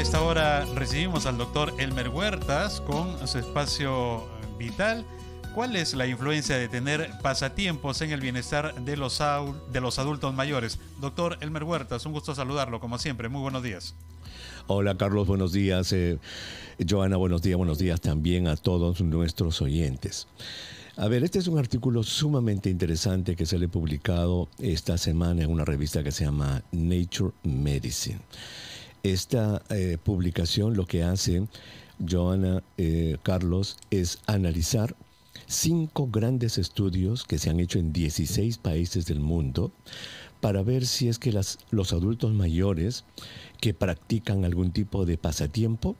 esta hora recibimos al doctor Elmer Huertas con su espacio vital. ¿Cuál es la influencia de tener pasatiempos en el bienestar de los, de los adultos mayores? Doctor Elmer Huertas, un gusto saludarlo, como siempre. Muy buenos días. Hola Carlos, buenos días. Eh, Joana, buenos días. Buenos días también a todos nuestros oyentes. A ver, este es un artículo sumamente interesante que se le ha publicado esta semana en una revista que se llama Nature Medicine. Esta eh, publicación lo que hace Joana eh, Carlos es analizar cinco grandes estudios que se han hecho en 16 países del mundo para ver si es que los adultos mayores que practican algún tipo de pasatiempo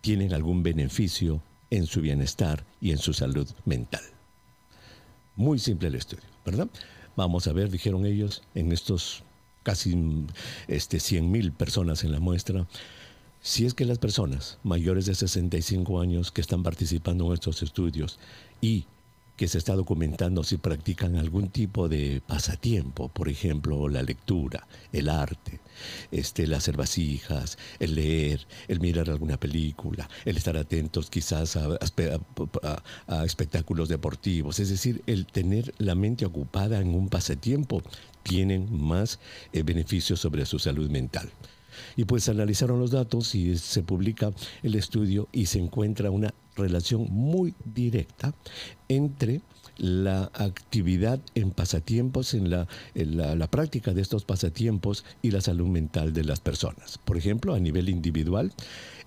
tienen algún beneficio en su bienestar y en su salud mental. Muy simple el estudio, ¿verdad? Vamos a ver, dijeron ellos, en estos casi este, 100 mil personas en la muestra. Si es que las personas mayores de 65 años que están participando en estos estudios y que se está documentando si practican algún tipo de pasatiempo, por ejemplo, la lectura, el arte, este, las vasijas, el leer, el mirar alguna película, el estar atentos quizás a, espectáculos deportivos, es decir, el tener la mente ocupada en un pasatiempo tienen más eh, beneficios sobre su salud mental. Y pues analizaron los datos y se publica el estudio y se encuentra una relación muy directa entre la actividad en pasatiempos, en, la, práctica de estos pasatiempos y la salud mental de las personas. Por ejemplo, a nivel individual,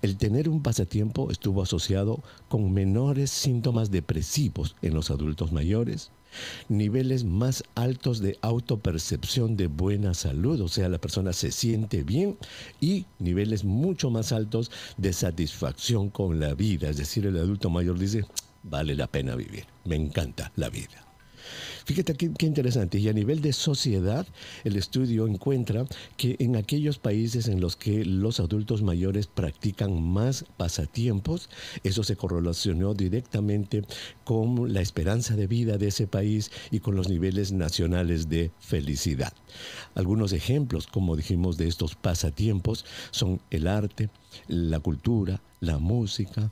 el tener un pasatiempo estuvo asociado con menores síntomas depresivos en los adultos mayores, niveles más altos de autopercepción de buena salud, o sea, la persona se siente bien y niveles mucho más altos de satisfacción con la vida, es decir, el adulto mayor dice, vale la pena vivir. Me encanta la vida. Fíjate qué, interesante. Y a nivel de sociedad, el estudio encuentra que en aquellos países en los que los adultos mayores practican más pasatiempos, eso se correlacionó directamente con la esperanza de vida de ese país y con los niveles nacionales de felicidad. Algunos ejemplos, como dijimos, de estos pasatiempos son el arte, la cultura, la música,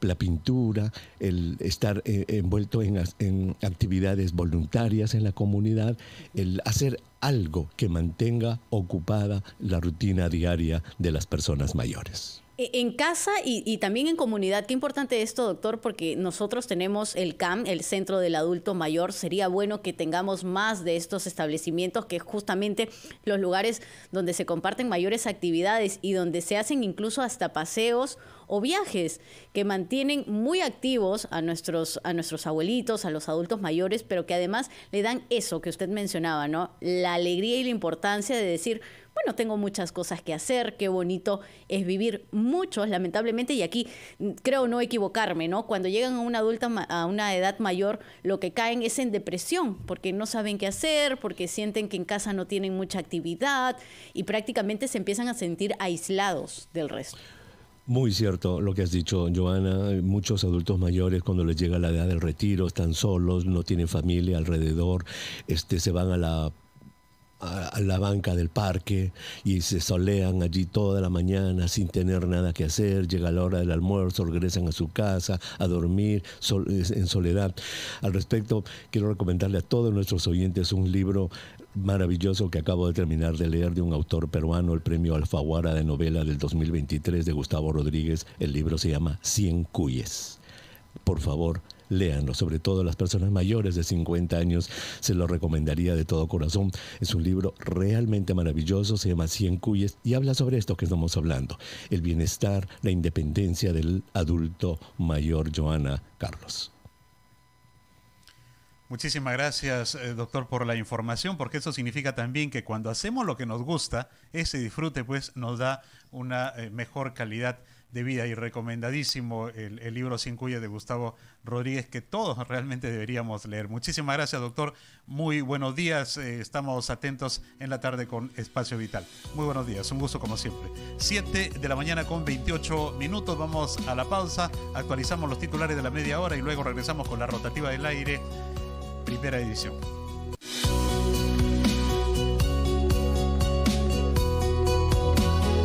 la pintura, el estar eh, envuelto en, actividades voluntarias en la comunidad, el hacer algo que mantenga ocupada la rutina diaria de las personas mayores. E, en casa y, también en comunidad, qué importante esto, doctor, porque nosotros tenemos el CAM, el Centro del Adulto Mayor. Sería bueno que tengamos más de estos establecimientos, que es justamente los lugares donde se comparten mayores actividades y donde se hacen incluso hasta paseos o viajes que mantienen muy activos a nuestros, a nuestros abuelitos, a los adultos mayores, pero que además le dan eso que usted mencionaba, ¿no? La alegría y la importancia de decir, bueno, tengo muchas cosas que hacer, qué bonito es vivir muchos, lamentablemente, y aquí mm, creo no equivocarme, ¿no? Cuando llegan a una adulta, a una edad mayor, lo que caen es en depresión, porque no saben qué hacer, porque sienten que en casa no tienen mucha actividad y prácticamente se empiezan a sentir aislados del resto. Muy cierto lo que has dicho, Joana. Muchos adultos mayores cuando les llega la edad del retiro están solos, no tienen familia alrededor, este, se van a la a, la banca del parque y se solean allí toda la mañana sin tener nada que hacer, llega la hora del almuerzo, regresan a su casa a dormir en soledad. Al respecto, quiero recomendarle a todos nuestros oyentes un libro maravilloso que acabo de terminar de leer de un autor peruano, el premio Alfaguara de novela del 2023 de Gustavo Rodríguez. El libro se llama Cien Cuyes. Por favor, léanlo, sobre todo las personas mayores de 50 años, se lo recomendaría de todo corazón. Es un libro realmente maravilloso, se llama Cien Cuyes y habla sobre esto que estamos hablando, el bienestar, la independencia del adulto mayor, Joana Carlos. Muchísimas gracias, eh, doctor, por la información, porque eso significa también que cuando hacemos lo que nos gusta, ese disfrute pues nos da una eh, mejor calidad de vida y recomendadísimo el, libro Sin Cuya de Gustavo Rodríguez que todos realmente deberíamos leer. Muchísimas gracias doctor, muy buenos días, eh, estamos atentos en la tarde con Espacio Vital. Muy buenos días, un gusto como siempre. Siete de la mañana con 28 minutos, vamos a la pausa, actualizamos los titulares de la media hora y luego regresamos con la rotativa del aire, primera edición.